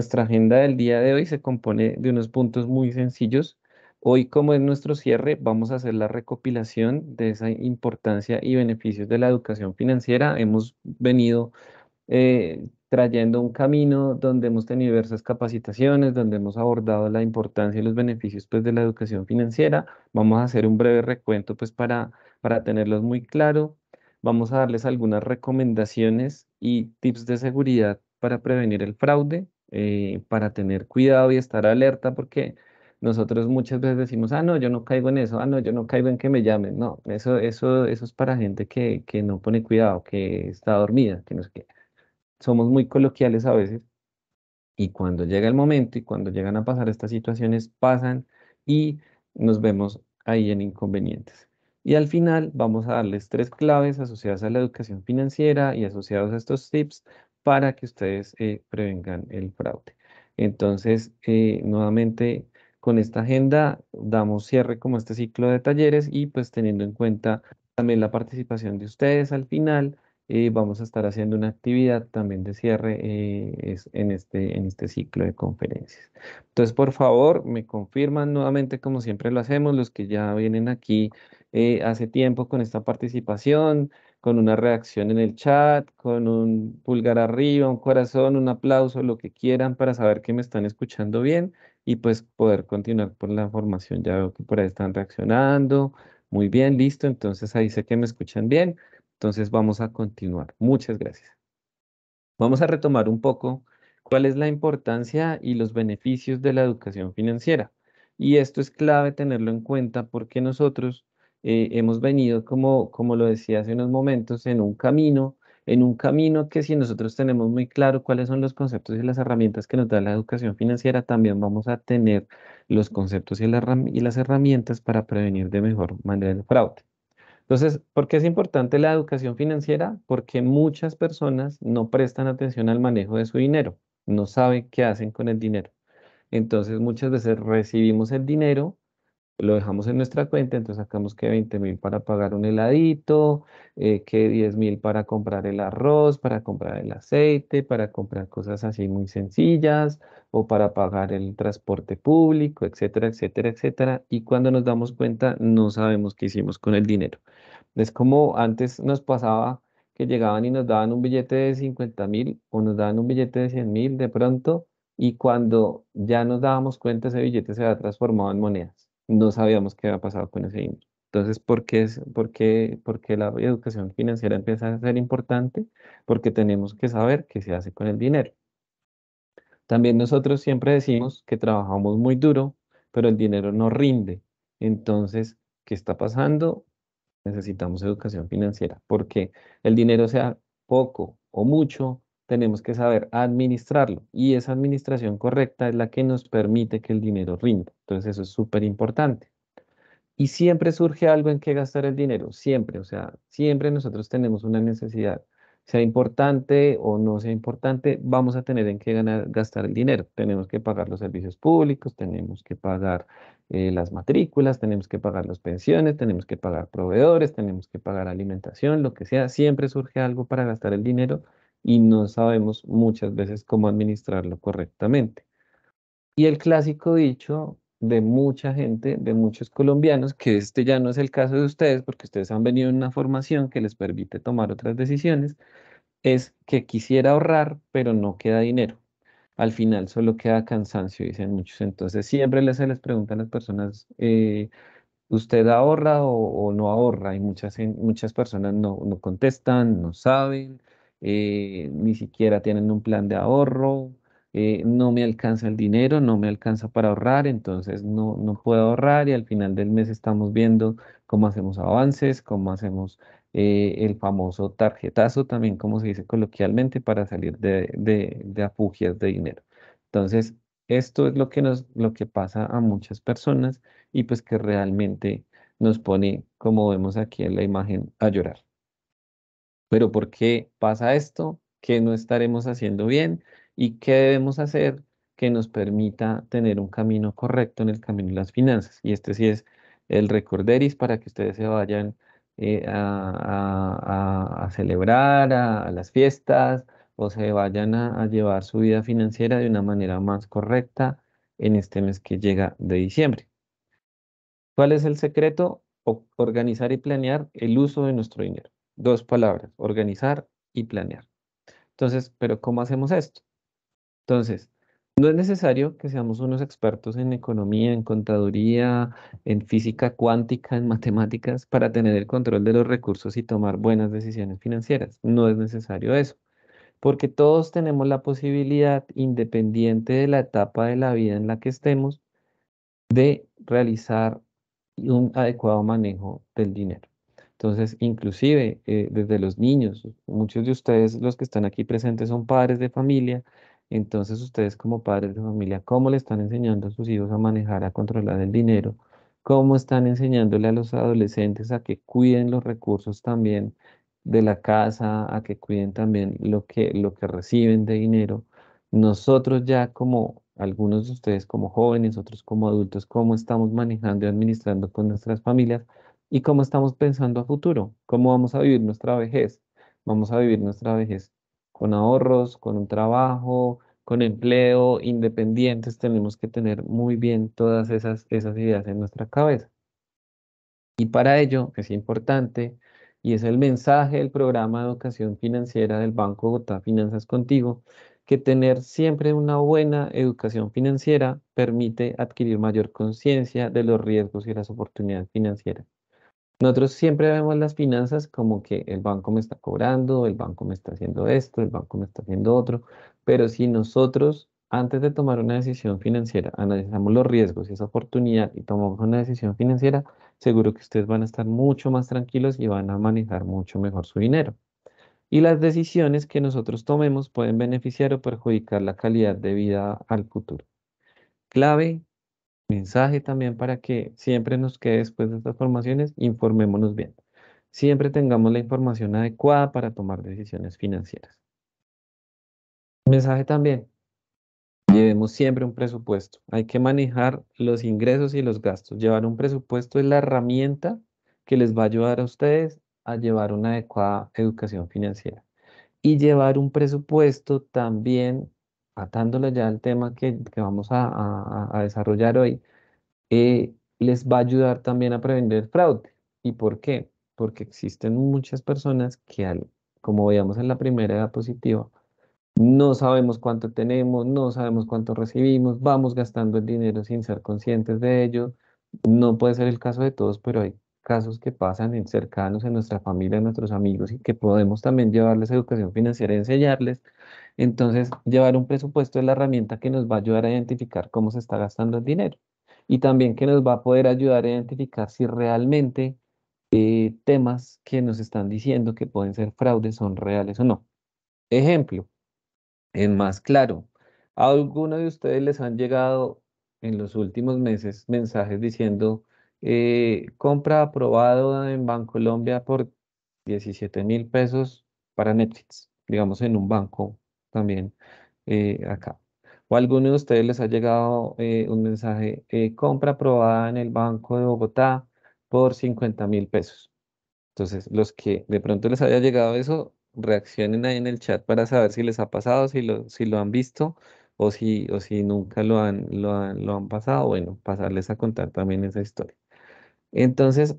Nuestra agenda del día de hoy se compone de unos puntos muy sencillos. Hoy, como es nuestro cierre, vamos a hacer la recopilación de esa importancia y beneficios de la educación financiera. Hemos venido eh, trayendo un camino donde hemos tenido diversas capacitaciones, donde hemos abordado la importancia y los beneficios pues, de la educación financiera. Vamos a hacer un breve recuento pues, para, para tenerlos muy claro. Vamos a darles algunas recomendaciones y tips de seguridad para prevenir el fraude eh, para tener cuidado y estar alerta porque nosotros muchas veces decimos, ah, no, yo no caigo en eso, ah, no, yo no caigo en que me llamen. No, eso, eso, eso es para gente que, que no pone cuidado, que está dormida, que no sé Somos muy coloquiales a veces y cuando llega el momento y cuando llegan a pasar estas situaciones, pasan y nos vemos ahí en inconvenientes. Y al final vamos a darles tres claves asociadas a la educación financiera y asociados a estos tips para que ustedes eh, prevengan el fraude. Entonces, eh, nuevamente, con esta agenda damos cierre como este ciclo de talleres y pues teniendo en cuenta también la participación de ustedes al final, eh, vamos a estar haciendo una actividad también de cierre en, este, en este ciclo de conferencias. Entonces, por favor, me confirman nuevamente, como siempre lo hacemos, los que ya vienen aquí hace tiempo con esta participación, con una reacción en el chat, con un pulgar arriba, un corazón, un aplauso, lo que quieran para saber que me están escuchando bien y pues poder continuar por la formación. Ya veo que por ahí están reaccionando. Muy bien, listo. Entonces ahí sé que me escuchan bien. Entonces vamos a continuar. Muchas gracias. Vamos a retomar un poco cuál es la importancia y los beneficios de la educación financiera. Y esto es clave tenerlo en cuenta porque nosotros eh, hemos venido, como, como lo decía hace unos momentos, en un camino, en un camino que si nosotros tenemos muy claro cuáles son los conceptos y las herramientas que nos da la educación financiera, también vamos a tener los conceptos y, y las herramientas para prevenir de mejor manera el fraude. Entonces, ¿por qué es importante la educación financiera? Porque muchas personas no prestan atención al manejo de su dinero, no saben qué hacen con el dinero. Entonces, muchas veces recibimos el dinero lo dejamos en nuestra cuenta, entonces sacamos que 20 mil para pagar un heladito, eh, que 10 mil para comprar el arroz, para comprar el aceite, para comprar cosas así muy sencillas o para pagar el transporte público, etcétera, etcétera, etcétera. Y cuando nos damos cuenta, no sabemos qué hicimos con el dinero. Es como antes nos pasaba que llegaban y nos daban un billete de 50 mil o nos daban un billete de 100 mil de pronto y cuando ya nos dábamos cuenta ese billete se había transformado en monedas no sabíamos qué había pasado con ese dinero. Entonces, ¿por qué, es, por, qué, ¿por qué la educación financiera empieza a ser importante? Porque tenemos que saber qué se hace con el dinero. También nosotros siempre decimos que trabajamos muy duro, pero el dinero no rinde. Entonces, ¿qué está pasando? Necesitamos educación financiera, porque el dinero sea poco o mucho, tenemos que saber administrarlo y esa administración correcta es la que nos permite que el dinero rinda. Entonces eso es súper importante. Y siempre surge algo en qué gastar el dinero, siempre, o sea, siempre nosotros tenemos una necesidad. Sea importante o no sea importante, vamos a tener en qué ganar, gastar el dinero. Tenemos que pagar los servicios públicos, tenemos que pagar eh, las matrículas, tenemos que pagar las pensiones, tenemos que pagar proveedores, tenemos que pagar alimentación, lo que sea. Siempre surge algo para gastar el dinero y no sabemos muchas veces cómo administrarlo correctamente. Y el clásico dicho de mucha gente, de muchos colombianos, que este ya no es el caso de ustedes, porque ustedes han venido en una formación que les permite tomar otras decisiones, es que quisiera ahorrar, pero no queda dinero. Al final solo queda cansancio, dicen muchos. Entonces siempre se les pregunta a las personas, eh, ¿usted ahorra o, no ahorra? Y muchas, muchas personas no, no contestan, no saben, eh, ni siquiera tienen un plan de ahorro, eh, no me alcanza el dinero, no me alcanza para ahorrar, entonces no, no puedo ahorrar y al final del mes estamos viendo cómo hacemos avances, cómo hacemos eh, el famoso tarjetazo, también como se dice coloquialmente, para salir de, de, de de dinero. Entonces, esto es lo que, nos, lo que pasa a muchas personas y pues que realmente nos pone, como vemos aquí en la imagen, a llorar pero ¿por qué pasa esto? ¿Qué no estaremos haciendo bien? ¿Y qué debemos hacer que nos permita tener un camino correcto en el camino de las finanzas? Y este sí es el recorderis para que ustedes se vayan eh, a, celebrar, a, las fiestas o se vayan a llevar su vida financiera de una manera más correcta en este mes que llega de diciembre. ¿Cuál es el secreto? organizar y planear el uso de nuestro dinero. Dos palabras, organizar y planear. Entonces, pero ¿cómo hacemos esto? Entonces, no es necesario que seamos unos expertos en economía, en contaduría, en física cuántica, en matemáticas, para tener el control de los recursos y tomar buenas decisiones financieras. No es necesario eso, porque todos tenemos la posibilidad, independiente de la etapa de la vida en la que estemos, de realizar un adecuado manejo del dinero. Entonces, inclusive eh, desde los niños, muchos de ustedes, los que están aquí presentes, son padres de familia. Entonces, ustedes como padres de familia, ¿cómo le están enseñando a sus hijos a manejar, a controlar el dinero? ¿Cómo están enseñándole a los adolescentes a que cuiden los recursos también de la casa, a que cuiden también lo que, lo que reciben de dinero? Nosotros ya como algunos de ustedes como jóvenes, otros como adultos, ¿cómo estamos manejando y administrando con nuestras familias? y cómo estamos pensando a futuro, cómo vamos a vivir nuestra vejez. Vamos a vivir nuestra vejez con ahorros, con un trabajo, con empleo, independientes. Tenemos que tener muy bien todas esas, esas ideas en nuestra cabeza. Y para ello es importante, y es el mensaje del programa de educación financiera del Banco Bogotá Finanzas Contigo, que tener siempre una buena educación financiera permite adquirir mayor conciencia de los riesgos y las oportunidades financieras. Nosotros siempre vemos las finanzas como que el banco me está cobrando, el banco me está haciendo esto, el banco me está haciendo otro, pero si nosotros antes de tomar una decisión financiera analizamos los riesgos y esa oportunidad y tomamos una decisión financiera, seguro que ustedes van a estar mucho más tranquilos y van a manejar mucho mejor su dinero. Y las decisiones que nosotros tomemos pueden beneficiar o perjudicar la calidad de vida al futuro. Clave mensaje también para que siempre nos quede después de estas formaciones, informémonos bien. Siempre tengamos la información adecuada para tomar decisiones financieras. Mensaje también, llevemos siempre un presupuesto. Hay que manejar los ingresos y los gastos. Llevar un presupuesto es la herramienta que les va a ayudar a ustedes a llevar una adecuada educación financiera. Y llevar un presupuesto también atándolo ya al tema que, que vamos a, a, desarrollar hoy, eh, les va a ayudar también a prevenir fraude. ¿Y por qué? Porque existen muchas personas que, como veíamos en la primera diapositiva, no sabemos cuánto tenemos, no sabemos cuánto recibimos, vamos gastando el dinero sin ser conscientes de ello. No puede ser el caso de todos, pero hay casos que pasan en cercanos, en nuestra familia, en nuestros amigos y que podemos también llevarles educación financiera y enseñarles entonces, llevar un presupuesto es la herramienta que nos va a ayudar a identificar cómo se está gastando el dinero y también que nos va a poder ayudar a identificar si realmente eh, temas que nos están diciendo que pueden ser fraudes son reales o no. Ejemplo, en más claro, ¿a algunos de ustedes les han llegado en los últimos meses mensajes diciendo eh, compra aprobado en Bancolombia por 17 mil pesos para Netflix, digamos en un banco también eh, acá. ¿O alguno de ustedes les ha llegado eh, un mensaje, eh, compra aprobada en el Banco de Bogotá por 50 mil pesos? Entonces, los que de pronto les haya llegado eso, reaccionen ahí en el chat para saber si les ha pasado, si lo, si lo han visto o si, o si nunca lo han, lo, han, lo han pasado. Bueno, pasarles a contar también esa historia. Entonces,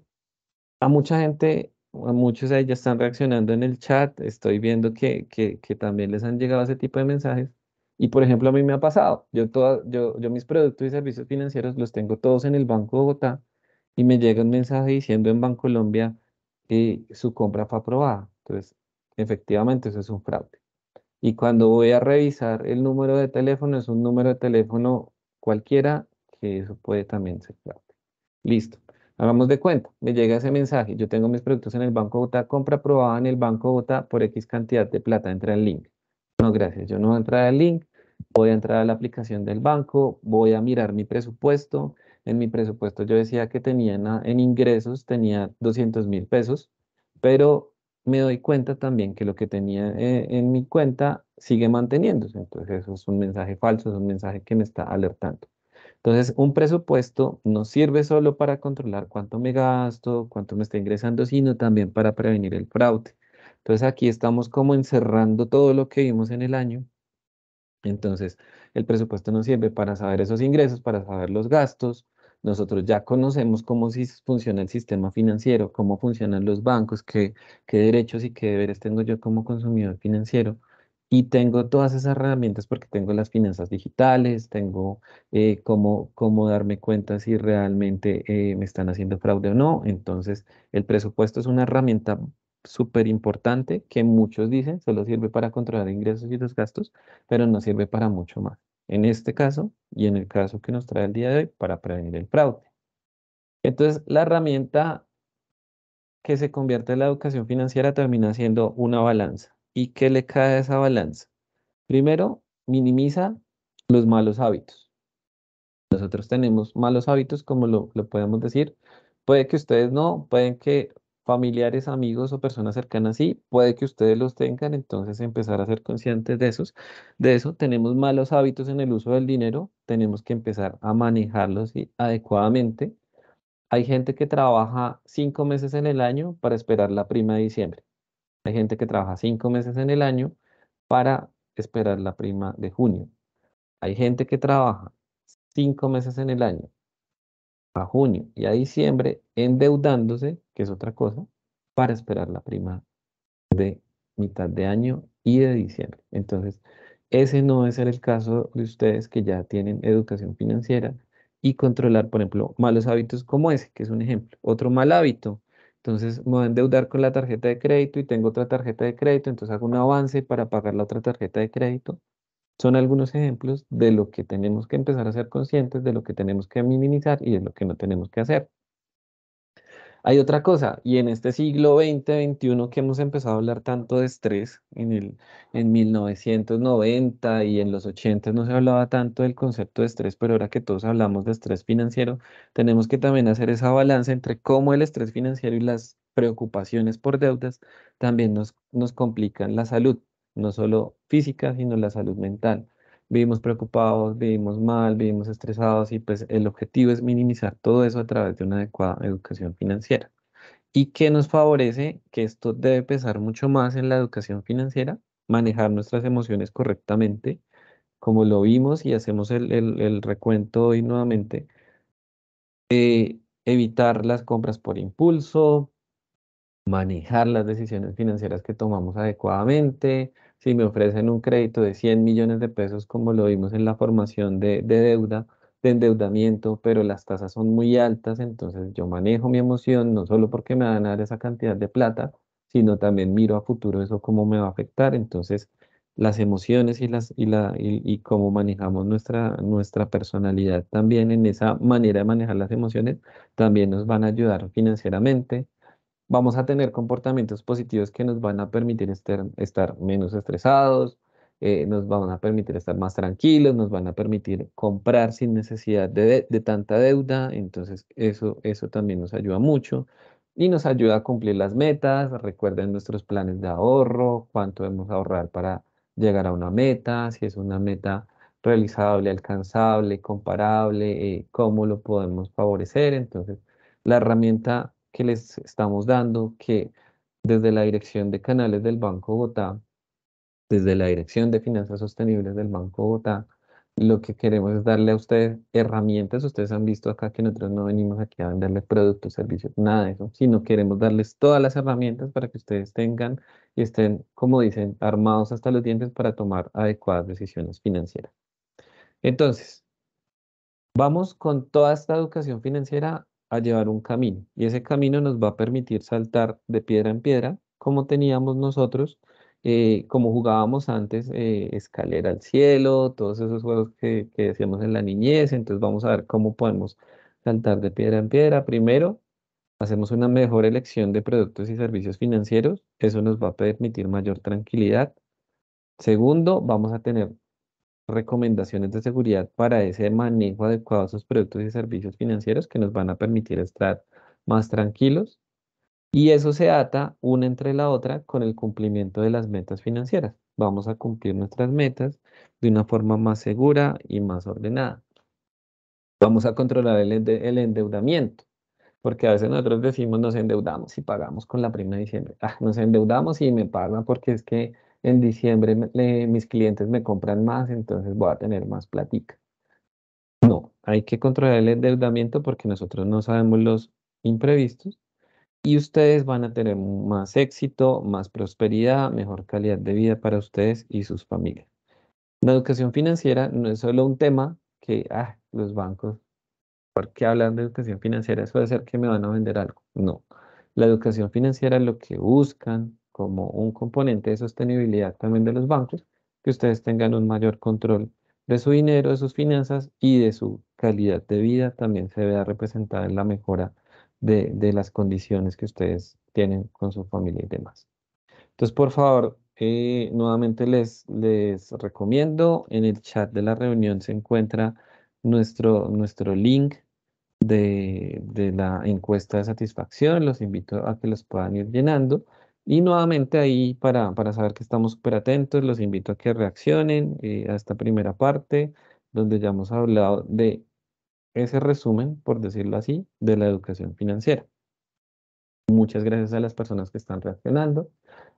a mucha gente muchos de ellos están reaccionando en el chat, estoy viendo que, también les han llegado ese tipo de mensajes. Y por ejemplo, a mí me ha pasado, yo, toda, yo, mis productos y servicios financieros los tengo todos en el Banco de Bogotá y me llega un mensaje diciendo en Banco Colombia que su compra fue aprobada. Entonces, efectivamente, eso es un fraude. Y cuando voy a revisar el número de teléfono, es un número de teléfono cualquiera, que eso puede también ser fraude. Listo. Hagamos de cuenta, me llega ese mensaje, yo tengo mis productos en el Banco Bogotá, compra aprobada en el Banco Bogotá por X cantidad de plata, entra el link. No, gracias, yo no voy a entrar al link, voy a entrar a la aplicación del banco, voy a mirar mi presupuesto. En mi presupuesto yo decía que tenía en, ingresos, tenía 200 mil pesos, pero me doy cuenta también que lo que tenía eh, en mi cuenta sigue manteniéndose. Entonces eso es un mensaje falso, es un mensaje que me está alertando. Entonces, un presupuesto no sirve solo para controlar cuánto me gasto, cuánto me está ingresando, sino también para prevenir el fraude. Entonces, aquí estamos como encerrando todo lo que vimos en el año. Entonces, el presupuesto nos sirve para saber esos ingresos, para saber los gastos. Nosotros ya conocemos cómo funciona el sistema financiero, cómo funcionan los bancos, qué derechos y qué deberes tengo yo como consumidor financiero y tengo todas esas herramientas porque tengo las finanzas digitales, tengo eh, cómo, darme cuenta si realmente eh, me están haciendo fraude o no. Entonces, el presupuesto es una herramienta súper importante que muchos dicen solo sirve para controlar ingresos y los gastos, pero no sirve para mucho más. En este caso y en el caso que nos trae el día de hoy, para prevenir el fraude. Entonces, la herramienta que se convierte en la educación financiera termina siendo una balanza ¿Y qué le cae a esa balanza? Primero, minimiza los malos hábitos. Nosotros tenemos malos hábitos, como lo, podemos decir. Puede que ustedes no, pueden que familiares, amigos o personas cercanas sí, puede que ustedes los tengan, entonces empezar a ser conscientes de esos. De eso tenemos malos hábitos en el uso del dinero, tenemos que empezar a manejarlos adecuadamente. Hay gente que trabaja cinco meses en el año para esperar la prima de diciembre. Hay gente que trabaja cinco meses en el año para esperar la prima de junio. Hay gente que trabaja cinco meses en el año a junio y a diciembre endeudándose, que es otra cosa, para esperar la prima de mitad de año y de diciembre. Entonces, ese no es el caso de ustedes que ya tienen educación financiera y controlar, por ejemplo, malos hábitos como ese, que es un ejemplo. Otro mal hábito entonces me voy a endeudar con la tarjeta de crédito y tengo otra tarjeta de crédito, entonces hago un avance para pagar la otra tarjeta de crédito. Son algunos ejemplos de lo que tenemos que empezar a ser conscientes, de lo que tenemos que minimizar y de lo que no tenemos que hacer. Hay otra cosa, y en este siglo XX, XXI que hemos empezado a hablar tanto de estrés, en, el, en 1990 y en los 80 no se hablaba tanto del concepto de estrés, pero ahora que todos hablamos de estrés financiero, tenemos que también hacer esa balanza entre cómo el estrés financiero y las preocupaciones por deudas también nos, nos complican la salud, no solo física, sino la salud mental vivimos preocupados, vivimos mal, vivimos estresados y pues el objetivo es minimizar todo eso a través de una adecuada educación financiera. ¿Y qué nos favorece? Que esto debe pesar mucho más en la educación financiera, manejar nuestras emociones correctamente, como lo vimos y hacemos el, el, recuento hoy nuevamente, evitar las compras por impulso, manejar las decisiones financieras que tomamos adecuadamente, si me ofrecen un crédito de 100 millones de pesos, como lo vimos en la formación de, deuda, de endeudamiento, pero las tasas son muy altas, entonces yo manejo mi emoción, no solo porque me van a dar esa cantidad de plata, sino también miro a futuro eso cómo me va a afectar. Entonces, las emociones y, las, y, la, cómo manejamos nuestra, nuestra personalidad también en esa manera de manejar las emociones, también nos van a ayudar financieramente, vamos a tener comportamientos positivos que nos van a permitir estar estar menos estresados, eh, nos van a permitir estar más tranquilos, nos van a permitir comprar sin necesidad de, de, tanta deuda, entonces eso, eso también nos ayuda mucho y nos ayuda a cumplir las metas, recuerden nuestros planes de ahorro, cuánto debemos ahorrar para llegar a una meta, si es una meta realizable, alcanzable, comparable, eh, cómo lo podemos favorecer. Entonces, la herramienta que les estamos dando, que desde la Dirección de Canales del Banco Bogotá, desde la Dirección de Finanzas Sostenibles del Banco Bogotá, lo que queremos es darle a ustedes herramientas. Ustedes han visto acá que nosotros no venimos aquí a venderles productos, servicios, nada de eso, sino queremos darles todas las herramientas para que ustedes tengan y estén, como dicen, armados hasta los dientes para tomar adecuadas decisiones financieras. Entonces, vamos con toda esta educación financiera a llevar un camino y ese camino nos va a permitir saltar de piedra en piedra como teníamos nosotros, eh, como jugábamos antes, eh, escalera al cielo, todos esos juegos que, que decíamos en la niñez, entonces vamos a ver cómo podemos saltar de piedra en piedra. Primero, hacemos una mejor elección de productos y servicios financieros, eso nos va a permitir mayor tranquilidad. Segundo, vamos a tener recomendaciones de seguridad para ese manejo adecuado de sus productos y servicios financieros que nos van a permitir estar más tranquilos. Y eso se ata una entre la otra con el cumplimiento de las metas financieras. Vamos a cumplir nuestras metas de una forma más segura y más ordenada. Vamos a controlar el, endeudamiento, porque a veces nosotros decimos nos endeudamos y pagamos con la prima de diciembre. Ah, nos endeudamos y me pagan porque es que en diciembre mis clientes me compran más, entonces voy a tener más platica. No, hay que controlar el endeudamiento porque nosotros no sabemos los imprevistos y ustedes van a tener más éxito, más prosperidad, mejor calidad de vida para ustedes y sus familias. La educación financiera no es solo un tema que ah, los bancos, ¿por qué hablan de educación financiera? Eso debe ser que me van a vender algo. No, la educación financiera es lo que buscan como un componente de sostenibilidad también de los bancos, que ustedes tengan un mayor control de su dinero, de sus finanzas y de su calidad de vida también se vea representada en la mejora de, de las condiciones que ustedes tienen con su familia y demás. Entonces, por favor, eh, nuevamente les, les recomiendo, en el chat de la reunión se encuentra nuestro, nuestro link de, de la encuesta de satisfacción, los invito a que los puedan ir llenando. Y nuevamente ahí para, para saber que estamos súper atentos, los invito a que reaccionen eh, a esta primera parte donde ya hemos hablado de ese resumen, por decirlo así, de la educación financiera. Muchas gracias a las personas que están reaccionando.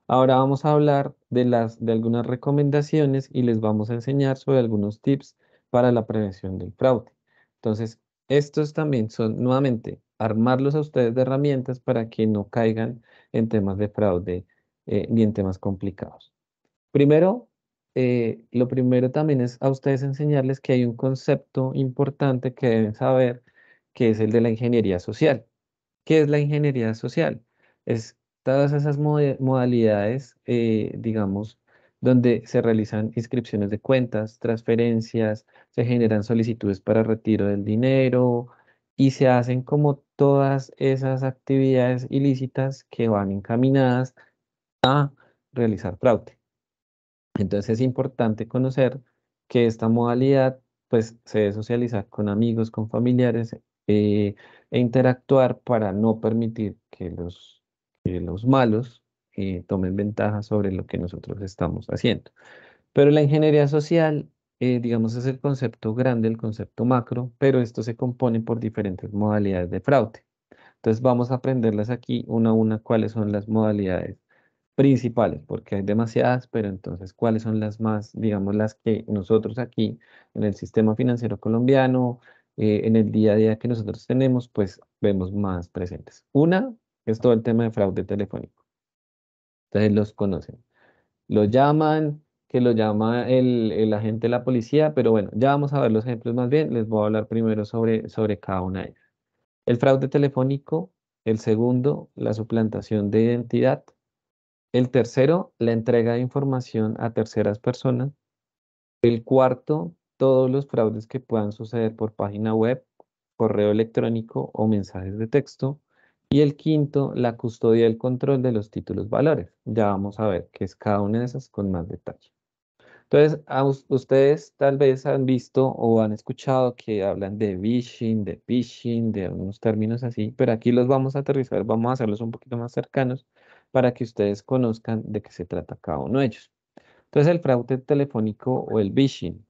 Ahora vamos a hablar de, las, de algunas recomendaciones y les vamos a enseñar sobre algunos tips para la prevención del fraude. Entonces, estos también son, nuevamente, armarlos a ustedes de herramientas para que no caigan en temas de fraude eh, ni en temas complicados. Primero, eh, lo primero también es a ustedes enseñarles que hay un concepto importante que deben saber, que es el de la ingeniería social. ¿Qué es la ingeniería social? Es todas esas modalidades, eh, digamos, donde se realizan inscripciones de cuentas, transferencias, se generan solicitudes para retiro del dinero y se hacen como todas esas actividades ilícitas que van encaminadas a realizar fraude. Entonces es importante conocer que esta modalidad pues se socializa con amigos, con familiares eh, e interactuar para no permitir que los, malos eh, tomen ventaja sobre lo que nosotros estamos haciendo. Pero la ingeniería social eh, digamos, es el concepto grande, el concepto macro, pero esto se compone por diferentes modalidades de fraude. Entonces vamos a aprenderlas aquí una a una cuáles son las modalidades principales, porque hay demasiadas, pero entonces cuáles son las más, digamos, las que nosotros aquí en el sistema financiero colombiano, eh, en el día a día que nosotros tenemos, pues vemos más presentes. Una es todo el tema de fraude telefónico. Entonces los conocen. Lo llaman, que lo llama el, agente de la policía, pero bueno, ya vamos a ver los ejemplos más bien, les voy a hablar primero sobre, sobre cada una de ellas. El fraude telefónico, el segundo, la suplantación de identidad, el tercero, la entrega de información a terceras personas, el cuarto, todos los fraudes que puedan suceder por página web, correo electrónico o mensajes de texto, y el quinto, la custodia y el control de los títulos valores. Ya vamos a ver qué es cada una de esas con más detalle. Entonces, ustedes tal vez han visto o han escuchado que hablan de vishing, de phishing, de algunos términos así, pero aquí los vamos a aterrizar, vamos a hacerlos un poquito más cercanos para que ustedes conozcan de qué se trata cada uno de ellos. Entonces, el fraude telefónico o el phishing,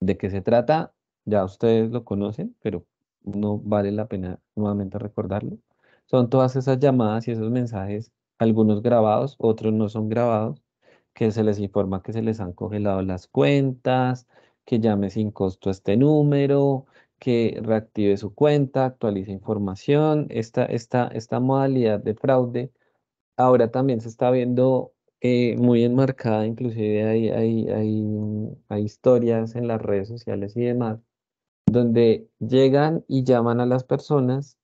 ¿de qué se trata? Ya ustedes lo conocen, pero no vale la pena nuevamente recordarlo. Son todas esas llamadas y esos mensajes, algunos grabados, otros no son grabados, que se les informa que se les han congelado las cuentas, que llame sin costo a este número, que reactive su cuenta, actualice información. Esta, esta, esta modalidad de fraude ahora también se está viendo eh, muy enmarcada, inclusive hay, hay, hay, hay historias en las redes sociales y demás, donde llegan y llaman a las personas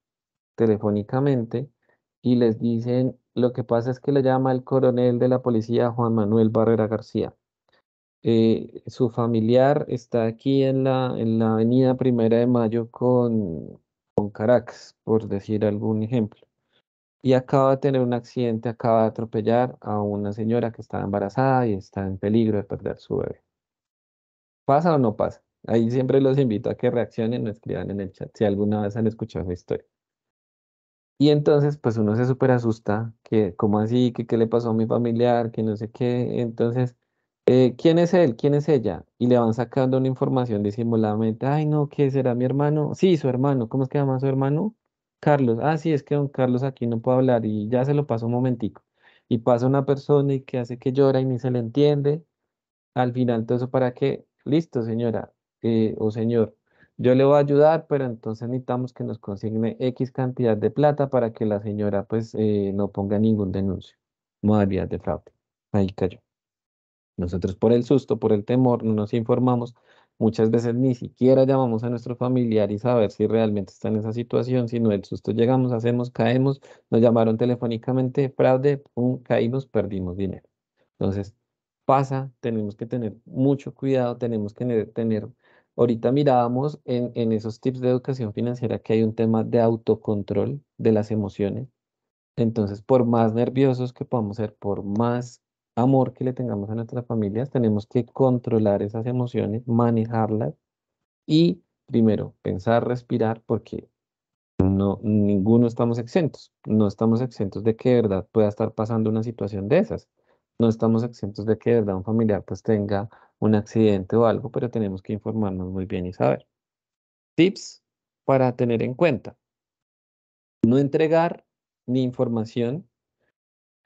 telefónicamente y les dicen lo que pasa es que le llama el coronel de la policía Juan Manuel Barrera García. Eh, su familiar está aquí en la, en la avenida Primera de Mayo con, con Caracas, por decir algún ejemplo. Y acaba de tener un accidente, acaba de atropellar a una señora que estaba embarazada y está en peligro de perder su bebé. ¿Pasa o no pasa? Ahí siempre los invito a que reaccionen o escriban en el chat si alguna vez han escuchado su historia. Y entonces, pues uno se súper asusta, que cómo así, que qué le pasó a mi familiar, que no sé qué. Entonces, eh, ¿quién es él? ¿Quién es ella? Y le van sacando una información disimuladamente, ay no, ¿qué será mi hermano? Sí, su hermano, ¿cómo es que llama su hermano? Carlos, ah, sí, es que don Carlos aquí no puede hablar y ya se lo pasó un momentico. Y pasa una persona y que hace que llora y ni se le entiende. Al final, todo eso para qué? Listo, señora eh, o señor, yo le voy a ayudar, pero entonces necesitamos que nos consigne X cantidad de plata para que la señora pues eh, no ponga ningún denuncio. Modalidad de fraude. Ahí cayó. Nosotros por el susto, por el temor, no nos informamos. Muchas veces ni siquiera llamamos a nuestro familiar y saber si realmente está en esa situación, sino el susto llegamos, hacemos, caemos, nos llamaron telefónicamente, fraude, pum, caímos, perdimos dinero. Entonces, pasa, tenemos que tener mucho cuidado, tenemos que tener, tener Ahorita mirábamos en, esos tips de educación financiera que hay un tema de autocontrol de las emociones. Entonces, por más nerviosos que podamos ser, por más amor que le tengamos a nuestras familias, tenemos que controlar esas emociones, manejarlas y primero pensar, respirar, porque no, ninguno estamos exentos. No estamos exentos de que de verdad pueda estar pasando una situación de esas. No estamos exentos de que de verdad un familiar pues tenga un accidente o algo, pero tenemos que informarnos muy bien y saber. Tips para tener en cuenta. No entregar ni información.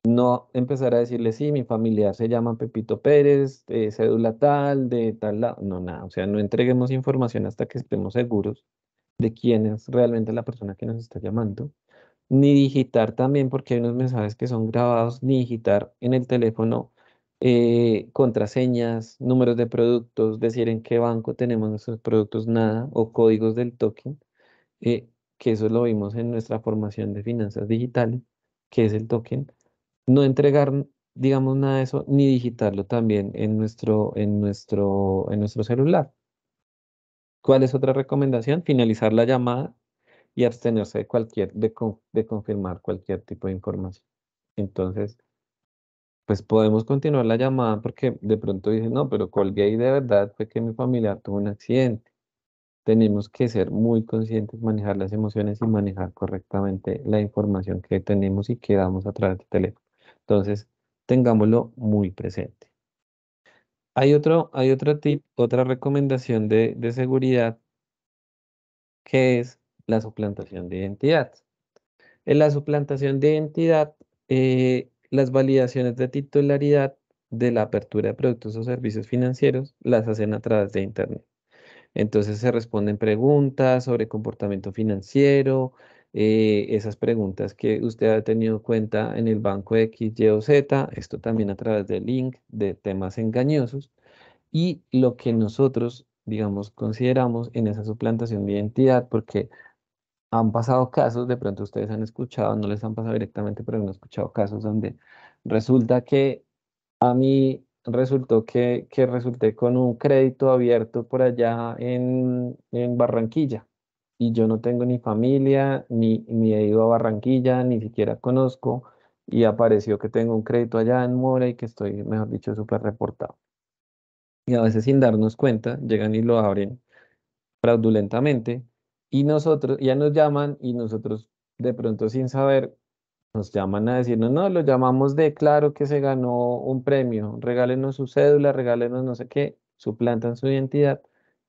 No empezar a decirle, sí, mi familiar se llama Pepito Pérez, cédula tal, de tal lado. No, nada. O sea, no entreguemos información hasta que estemos seguros de quién es realmente la persona que nos está llamando. Ni digitar también, porque hay unos mensajes que son grabados, ni digitar en el teléfono eh, contraseñas, números de productos, decir en qué banco tenemos nuestros productos, nada, o códigos del token, eh, que eso lo vimos en nuestra formación de finanzas digitales, que es el token. No entregar, digamos, nada de eso, ni digitarlo también en nuestro, en nuestro, en nuestro celular. ¿Cuál es otra recomendación? Finalizar la llamada y abstenerse de cualquier, de, de confirmar cualquier tipo de información. Entonces, pues podemos continuar la llamada porque de pronto dice no, pero colgué y de verdad fue que mi familiar tuvo un accidente. Tenemos que ser muy conscientes, manejar las emociones y manejar correctamente la información que tenemos y que damos a través del teléfono. Entonces, tengámoslo muy presente. Hay otro, hay otro tip, otra recomendación de, de seguridad que es la suplantación de identidad. En la suplantación de identidad eh, las validaciones de titularidad de la apertura de productos o servicios financieros las hacen a través de Internet. Entonces se responden preguntas sobre comportamiento financiero, eh, esas preguntas que usted ha tenido cuenta en el banco X, Y o Z, esto también a través del link, de temas engañosos, y lo que nosotros, digamos, consideramos en esa suplantación de identidad, porque han pasado casos, de pronto ustedes han escuchado, no les han pasado directamente, pero han escuchado casos donde resulta que a mí resultó que, que resulté con un crédito abierto por allá en, en Barranquilla y yo no tengo ni familia, ni, ni he ido a Barranquilla, ni siquiera conozco y apareció que tengo un crédito allá en Mora y que estoy, mejor dicho, súper reportado. Y a veces sin darnos cuenta, llegan y lo abren fraudulentamente y nosotros, ya nos llaman y nosotros de pronto sin saber, nos llaman a decirnos, no, lo llamamos de claro que se ganó un premio, regálenos su cédula, regálenos no sé qué, suplantan su identidad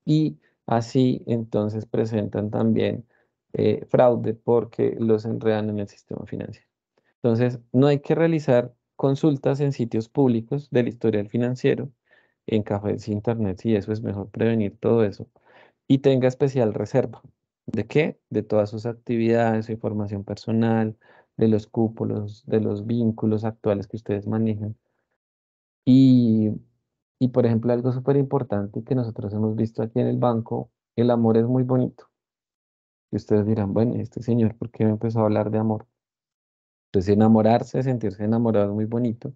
y así entonces presentan también eh, fraude porque los enredan en el sistema financiero. Entonces, no hay que realizar consultas en sitios públicos del historial financiero, en cafés, internet, y eso es mejor prevenir todo eso. Y tenga especial reserva. ¿De qué? De todas sus actividades, su información personal, de los cúpulos, de los vínculos actuales que ustedes manejan. Y, y por ejemplo, algo súper importante que nosotros hemos visto aquí en el banco, el amor es muy bonito. Y ustedes dirán, bueno, este señor, ¿por qué empezó a hablar de amor? Entonces, enamorarse, sentirse enamorado es muy bonito.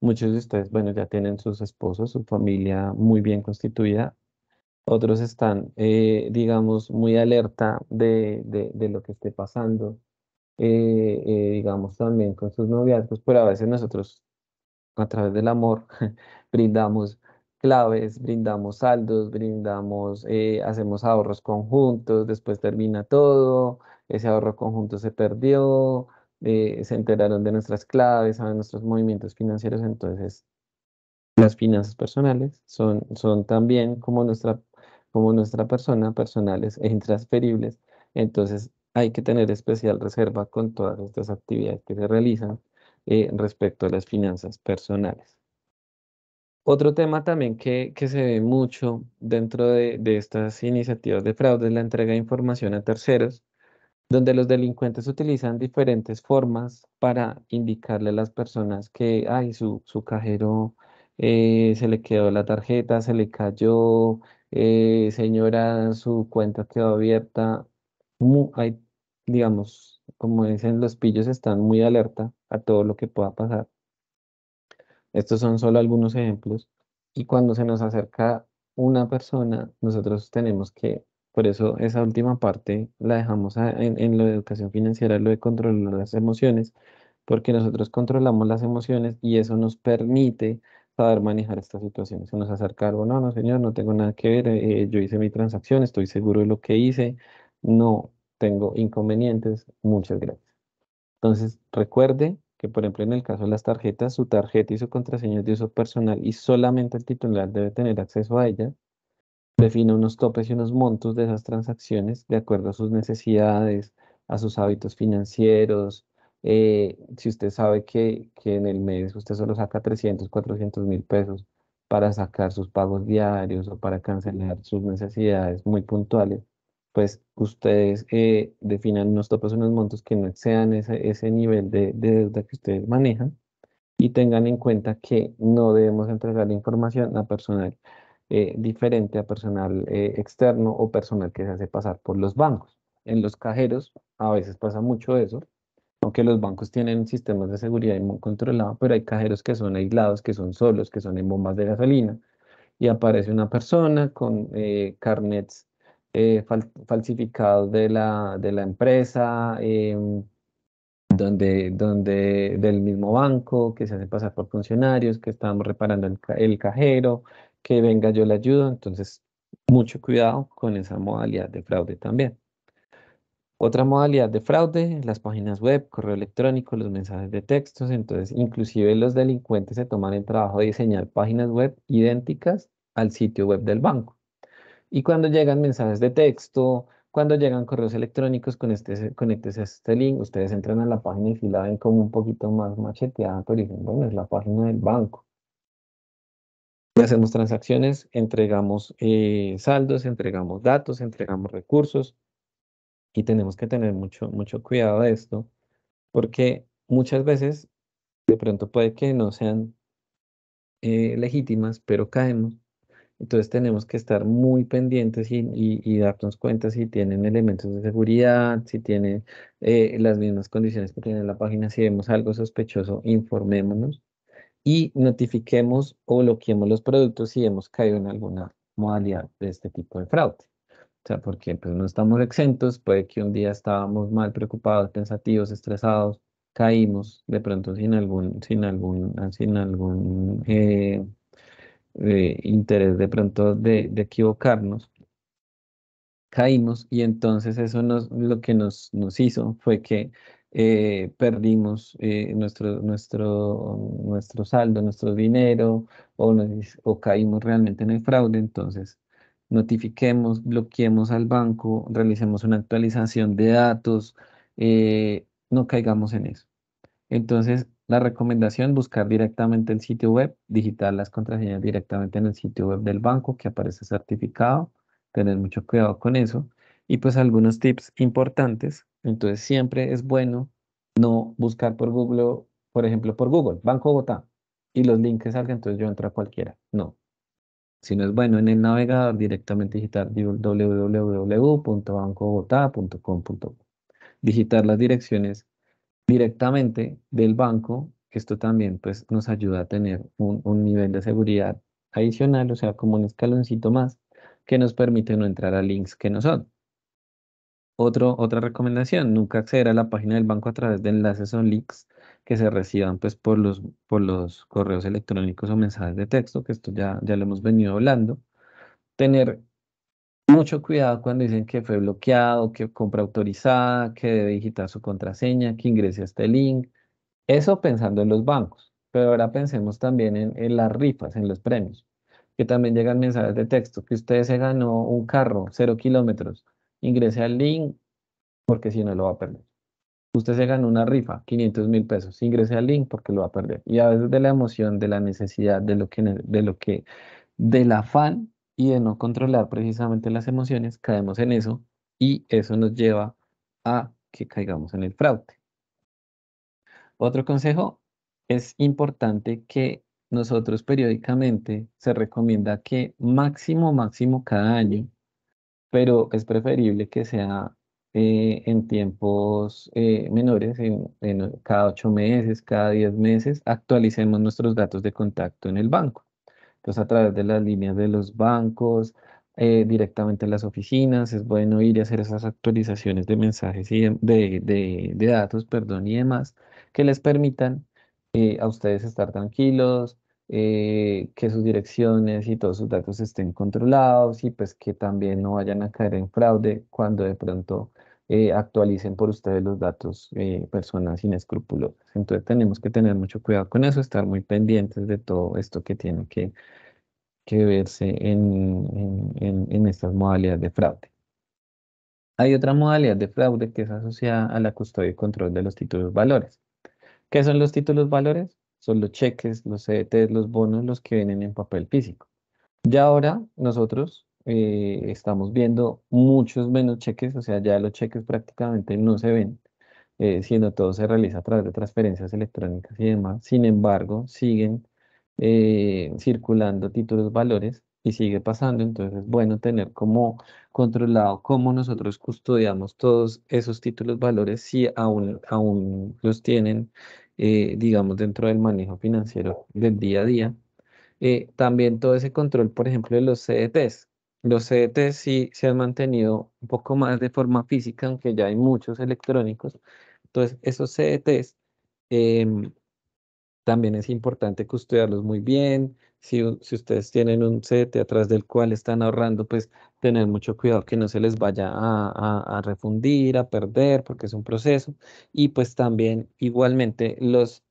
Muchos de ustedes, bueno, ya tienen sus esposos, su familia muy bien constituida otros están, eh, digamos, muy alerta de, de, lo que esté pasando, eh, eh, digamos, también con sus noviazgos, pero a veces nosotros, a través del amor, brindamos claves, brindamos saldos, brindamos, hacemos ahorros conjuntos, después termina todo, ese ahorro conjunto se perdió, se enteraron de nuestras claves, de nuestros movimientos financieros, entonces las finanzas personales son, son también como nuestra como nuestra persona personales e intransferibles, entonces hay que tener especial reserva con todas estas actividades que se realizan eh, respecto a las finanzas personales. Otro tema también que, se ve mucho dentro de, estas iniciativas de fraude es la entrega de información a terceros, donde los delincuentes utilizan diferentes formas para indicarle a las personas que, ay, su, cajero eh, se le quedó la tarjeta, se le cayó, eh, señora, su cuenta quedó abierta. hay, digamos, como dicen, los pillos están muy alerta a todo lo que pueda pasar. Estos son solo algunos ejemplos. Y cuando se nos acerca una persona, nosotros tenemos que, por eso esa última parte la dejamos en, la educación financiera, lo de controlar las emociones, porque nosotros controlamos las emociones y eso nos permite saber manejar estas situaciones. Uno se acerca algo, no, no, señor, no tengo nada que ver, eh, yo hice mi transacción, estoy seguro de lo que hice, no tengo inconvenientes, muchas gracias. Entonces, recuerde que, por ejemplo, en el caso de las tarjetas, su tarjeta y su contraseña de uso personal y solamente el titular debe tener acceso a ella. Defina unos topes y unos montos de esas transacciones de acuerdo a sus necesidades, a sus hábitos financieros, eh, si usted sabe que, que, en el mes usted solo saca 300, 400 mil pesos para sacar sus pagos diarios o para cancelar sus necesidades muy puntuales, pues ustedes eh, definan unos topes, unos montos que no excedan ese, ese nivel de, deuda que ustedes manejan y tengan en cuenta que no debemos entregar información a personal eh, diferente, a personal eh, externo o personal que se hace pasar por los bancos. En los cajeros a veces pasa mucho eso, aunque los bancos tienen sistemas de seguridad controlado, pero hay cajeros que son aislados, que son solos, que son en bombas de gasolina, y aparece una persona con eh, carnets eh, falsificados de la, de la empresa, em, donde, donde del mismo banco, que se hace pasar por funcionarios, que estamos reparando el, el cajero, que venga yo le ayudo, entonces mucho cuidado con esa modalidad de fraude también. Otra modalidad de fraude, las páginas web, correo electrónico, los mensajes de textos. Entonces, inclusive los delincuentes se toman el trabajo de diseñar páginas web idénticas al sitio web del banco. Y cuando llegan mensajes de texto, cuando llegan correos electrónicos, con este, conéctese este, a este link, ustedes entran a la página y si la ven como un poquito más macheteada, pero dicen, bueno, es la página del banco. Hacemos transacciones, entregamos eh, saldos, entregamos datos, entregamos recursos, y tenemos que tener mucho, mucho cuidado de esto, porque muchas veces de pronto puede que no sean eh, legítimas, pero caemos. Entonces tenemos que estar muy pendientes y, y, darnos cuenta si tienen elementos de seguridad, si tienen eh, las mismas condiciones que tiene la página. Si vemos algo sospechoso, informémonos y notifiquemos o bloqueemos los productos si hemos caído en alguna modalidad de este tipo de fraude. O sea, porque pues, no estamos exentos, puede que un día estábamos mal preocupados, pensativos, estresados, caímos de pronto sin algún, sin algún, ah, sin algún eh, eh, interés de pronto de, equivocarnos. Caímos y entonces eso lo que nos, hizo fue que eh, perdimos nuestro, nuestro, nuestro saldo, nuestro dinero o, o caímos realmente en el fraude. Entonces notifiquemos, bloqueemos al banco, realicemos una actualización de datos, eh, no caigamos en eso. Entonces, la recomendación, buscar directamente el sitio web, digitar las contraseñas directamente en el sitio web del banco que aparece certificado, tener mucho cuidado con eso. Y pues algunos tips importantes. Entonces, siempre es bueno no buscar por Google, por ejemplo, por Google, Banco Bogotá, y los links salgan, entonces yo entro a cualquiera. No, si no es bueno en el navegador, directamente digitar www.bancobogotá.com.co. Digitar las direcciones directamente del banco, que esto también pues, nos ayuda a tener un, nivel de seguridad adicional, o sea, como un escaloncito más que nos permite no entrar a links que no son. Otro, otra recomendación, nunca acceder a la página del banco a través de enlaces o links que se reciban pues por los, por los correos electrónicos o mensajes de texto, que esto ya, ya lo hemos venido hablando. Tener mucho cuidado cuando dicen que fue bloqueado, que compra autorizada, que debe digitar su contraseña, que ingrese a este link. Eso pensando en los bancos, pero ahora pensemos también en, en las rifas, en los premios, que también llegan mensajes de texto, que usted se ganó un carro, cero kilómetros, ingrese al link porque si no lo va a perder. Usted se ganó una rifa, 500 mil pesos. Ingrese al link porque lo va a perder. Y a veces de la emoción, de la necesidad, de lo que, de lo que, del afán y de no controlar precisamente las emociones, caemos en eso y eso nos lleva a que caigamos en el fraude. Otro consejo, es importante que nosotros periódicamente se recomienda que máximo, máximo cada año, pero es preferible que sea eh, en tiempos eh, menores, en, cada ocho meses, cada diez meses, actualicemos nuestros datos de contacto en el banco. Entonces, a través de las líneas de los bancos, eh, directamente en las oficinas, es bueno ir y hacer esas actualizaciones de mensajes y de, de, datos, perdón, y demás, que les permitan a ustedes estar tranquilos, que sus direcciones y todos sus datos estén controlados y pues que también no vayan a caer en fraude cuando de pronto eh, actualicen por ustedes los datos eh, personas inescrupulosas. Entonces tenemos que tener mucho cuidado con eso, estar muy pendientes de todo esto que tiene que, que verse en, en, en, estas modalidades de fraude. Hay otra modalidad de fraude que es asociada a la custodia y control de los títulos valores. ¿Qué son los títulos valores? Son los cheques, los CDTs, e los bonos, los que vienen en papel físico. Y ahora nosotros eh, estamos viendo muchos menos cheques, o sea, ya los cheques prácticamente no se ven, eh, siendo todo se realiza a través de transferencias electrónicas y demás. Sin embargo, siguen eh, circulando títulos valores y sigue pasando, entonces es bueno tener como controlado cómo nosotros custodiamos todos esos títulos valores si aún, aún los tienen, eh, digamos, dentro del manejo financiero del día a día. también todo ese control, por ejemplo, de los CDTs. Los CDTs e sí se han mantenido un poco más de forma física, aunque ya hay muchos electrónicos. Entonces, esos CDTs e em, también es importante custodiarlos muy bien. Si, ustedes tienen un CDT atrás del cual están ahorrando, pues tener mucho cuidado que no se les vaya a, refundir, a perder, porque es un proceso. Y pues también igualmente los,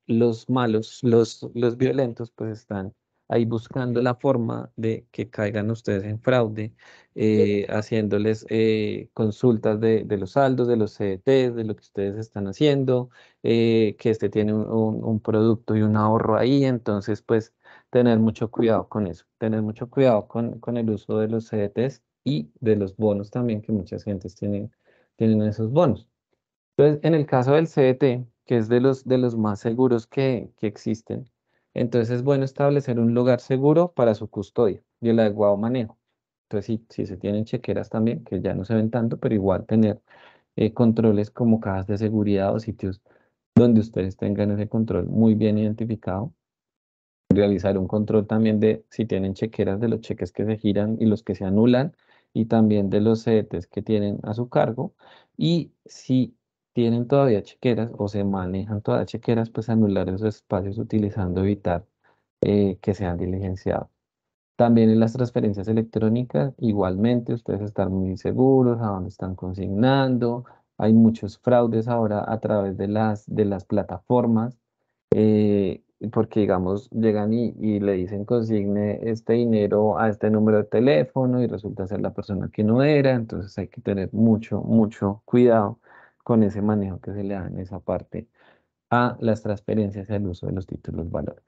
malos, los, los violentos, pues están ahí buscando la forma de que caigan ustedes en fraude, eh, haciéndoles eh, consultas de, los saldos, de los CDTs, de lo que ustedes están haciendo, eh, que este tiene un, producto y un ahorro ahí, entonces pues tener mucho cuidado con eso, tener mucho cuidado con, con el uso de los CDTs y de los bonos también, que muchas gentes tienen, tienen esos bonos. Entonces, en el caso del CDT, que es de los, de los más seguros que, que existen, entonces es bueno establecer un lugar seguro para su custodia y el adecuado manejo. Entonces, si, si se tienen chequeras también, que ya no se ven tanto, pero igual tener eh, controles como cajas de seguridad o sitios donde ustedes tengan ese control muy bien identificado. Realizar un control también de si tienen chequeras de los cheques que se giran y los que se anulan y también de los CETs que tienen a su cargo. Y si tienen todavía chequeras o se manejan todavía chequeras, pues anular esos espacios utilizando evitar eh, que sean diligenciados. También en las transferencias electrónicas, igualmente ustedes están muy seguros a dónde están consignando. Hay muchos fraudes ahora a través de las, de las plataformas, eh, porque digamos, llegan y le dicen consigne este dinero a este número de teléfono y resulta ser la persona que no era, entonces hay que tener mucho, mucho cuidado con ese manejo que se le da en esa parte a las transferencias y al uso de los títulos valores.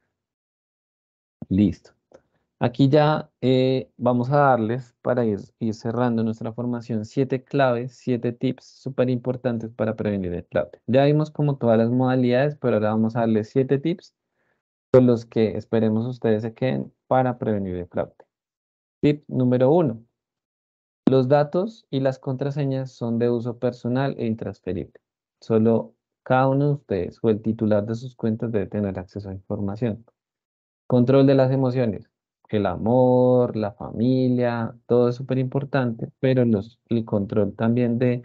Listo. Aquí ya eh, vamos a darles, para ir, ir, cerrando nuestra formación, siete claves, siete tips súper importantes para prevenir el fraude. Ya vimos como todas las modalidades, pero ahora vamos a darles siete tips con los que esperemos ustedes se queden para prevenir el fraude. Tip número uno, los datos y las contraseñas son de uso personal e intransferible. Solo cada uno de ustedes o el titular de sus cuentas debe tener acceso a información. Control de las emociones. El amor, la familia, todo es súper importante, pero el control también de,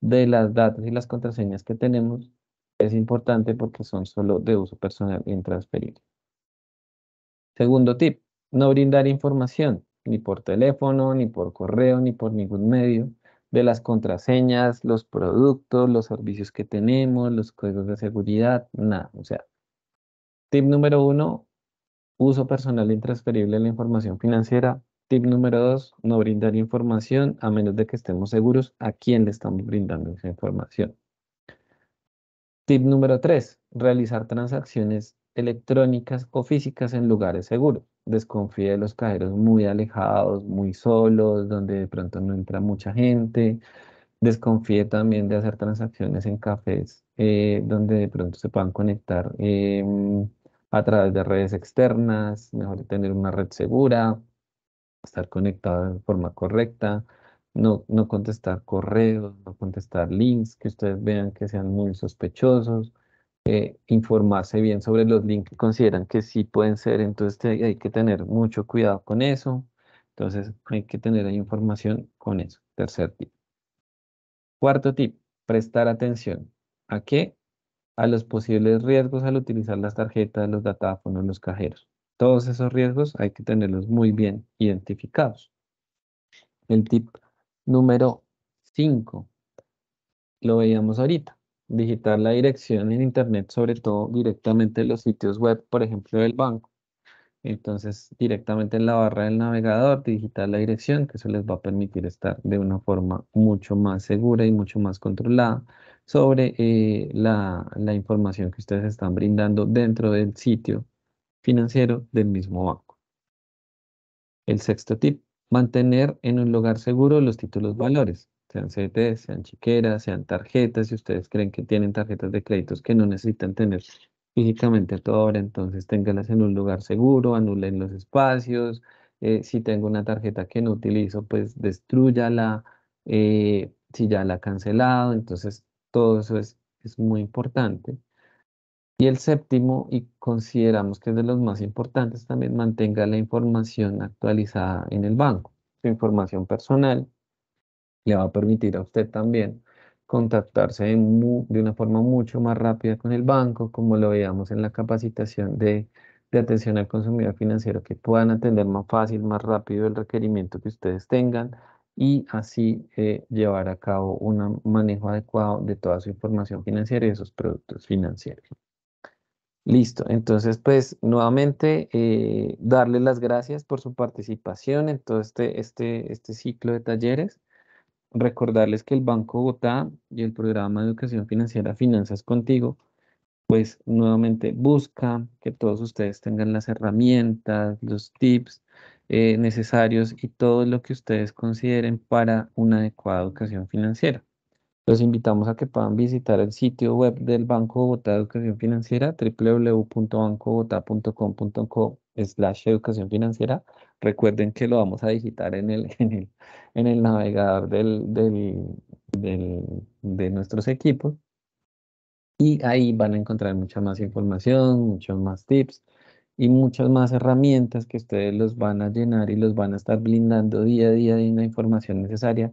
de las datos y las contraseñas que tenemos es importante porque son solo de uso personal e intransferible. Segundo tip, no brindar información ni por teléfono, ni por correo, ni por ningún medio, de las contraseñas, los productos, los servicios que tenemos, los códigos de seguridad, nada. O sea, tip número uno, uso personal intransferible de la información financiera. Tip número dos, no brindar información a menos de que estemos seguros a quién le estamos brindando esa información. Tip número tres, realizar transacciones electrónicas o físicas en lugares seguros desconfíe de los cajeros muy alejados, muy solos, donde de pronto no entra mucha gente. Desconfíe también de hacer transacciones en cafés eh, donde de pronto se puedan conectar em, a través de redes externas. Mejor tener una red segura, estar conectado de forma correcta. No, no contestar correos, no contestar links que ustedes vean que sean muy sospechosos. Eh, informarse bien sobre los links que consideran que sí pueden ser, entonces hay que tener mucho cuidado con eso, entonces hay que tener información con eso, tercer tip. Cuarto tip, prestar atención. ¿A qué? A los posibles riesgos al utilizar las tarjetas, los datáfonos, los cajeros. Todos esos riesgos hay que tenerlos muy bien identificados. El tip número 5, lo veíamos ahorita, digitar la dirección en Internet, sobre todo directamente en los sitios web, por ejemplo, del banco. Entonces, directamente en la barra del navegador, digitar la dirección, que eso les va a permitir estar de una forma mucho más segura y mucho más controlada sobre eh, la información que ustedes están brindando dentro del sitio financiero del mismo banco. El sexto tip, mantener en un lugar seguro los títulos valores sean CDTs, sean chiqueras, sean tarjetas, si ustedes creen que tienen tarjetas de créditos que no necesitan tener físicamente a toda hora, entonces ténganlas en un lugar seguro, anulen los espacios, eh, si tengo una tarjeta que no utilizo, pues destruyala, eh, si ya la ha cancelado, entonces todo eso es, es muy importante. Y el séptimo, y consideramos que es de los más importantes, también mantenga la información actualizada en el banco, su información personal, le va a permitir a usted también contactarse de, una forma mucho más rápida con el banco, como lo veíamos en la capacitación de, atención al consumidor financiero, que puedan atender más fácil, más rápido el requerimiento que ustedes tengan y así eh, llevar a cabo un manejo adecuado de toda su información financiera y de sus productos financieros. Listo, entonces pues nuevamente eh, darles las gracias por su participación en todo este, este, este ciclo de talleres recordarles que el Banco Bogotá y el programa de educación financiera Finanzas Contigo, pues nuevamente busca que todos ustedes tengan las herramientas, los tips eh, necesarios y todo lo que ustedes consideren para una adecuada educación financiera. Los invitamos a que puedan visitar el sitio web del Banco Bogotá de Educación Financiera, www.bancobogotá.com.co slash educación financiera. Recuerden que lo vamos a digitar en el, en el, navegador del, del, de nuestros equipos. Y ahí van a encontrar mucha más información, muchos más tips y muchas más herramientas que ustedes los van a llenar y los van a estar blindando día a día de una información necesaria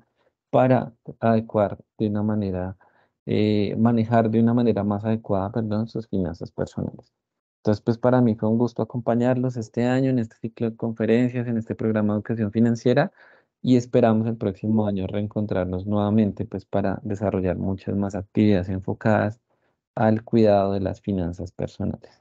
para adecuar de una manera, eh, manejar de una manera más adecuada, perdón, sus finanzas personales. Entonces, pues para mí fue un gusto acompañarlos este año en este ciclo de conferencias, en este programa de educación financiera y esperamos el próximo año reencontrarnos nuevamente pues para desarrollar muchas más actividades enfocadas al cuidado de las finanzas personales.